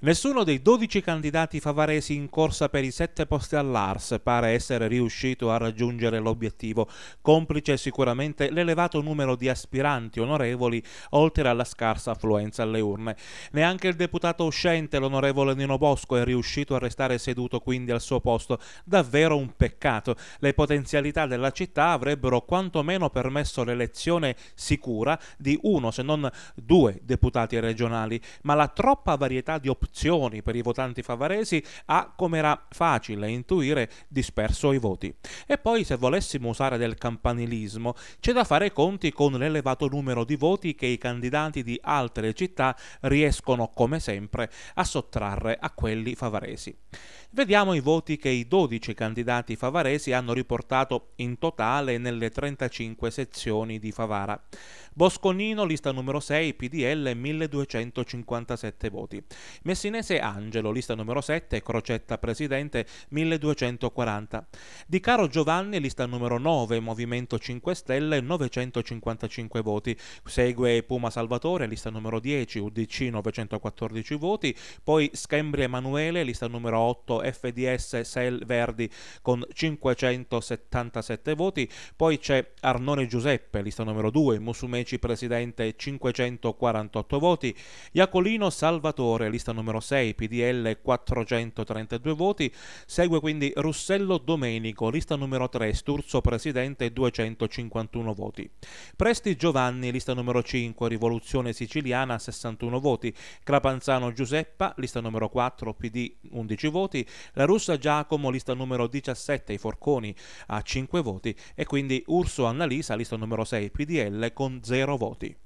Nessuno dei 12 candidati favaresi in corsa per i 7 posti all'Ars pare essere riuscito a raggiungere l'obiettivo, complice sicuramente l'elevato numero di aspiranti onorevoli oltre alla scarsa affluenza alle urne. Neanche il deputato uscente, l'onorevole Nino Bosco, è riuscito a restare seduto quindi al suo posto, davvero un peccato. Le potenzialità della città avrebbero quantomeno permesso l'elezione sicura di uno se non due deputati regionali, ma la troppa varietà di opzioni opzioni per i votanti favaresi, ha, come era facile intuire, disperso i voti. E poi, se volessimo usare del campanilismo, c'è da fare conti con l'elevato numero di voti che i candidati di altre città riescono, come sempre, a sottrarre a quelli favaresi. Vediamo i voti che i 12 candidati favaresi hanno riportato in totale nelle 35 sezioni di Favara. Bosconino, lista numero 6, PDL, 1257 voti. Messinese Angelo, lista numero 7, Crocetta Presidente 1240. Di Caro Giovanni, lista numero 9, Movimento 5 Stelle 955 voti. Segue Puma Salvatore, lista numero 10, UDC 914 voti. Poi Schembri Emanuele, lista numero 8, FDS Sel Verdi con 577 voti. Poi c'è Arnone Giuseppe, lista numero 2, Musumeci Presidente 548 voti. Iacolino Salvatore, lista numero numero 6, PDL 432 voti, segue quindi Russello Domenico, lista numero 3, Sturzo Presidente 251 voti. Presti Giovanni, lista numero 5, Rivoluzione Siciliana 61 voti, Crapanzano Giuseppa, lista numero 4, PD 11 voti, La Russa Giacomo, lista numero 17, I Forconi a 5 voti e quindi Urso Annalisa, lista numero 6, PDL con 0 voti.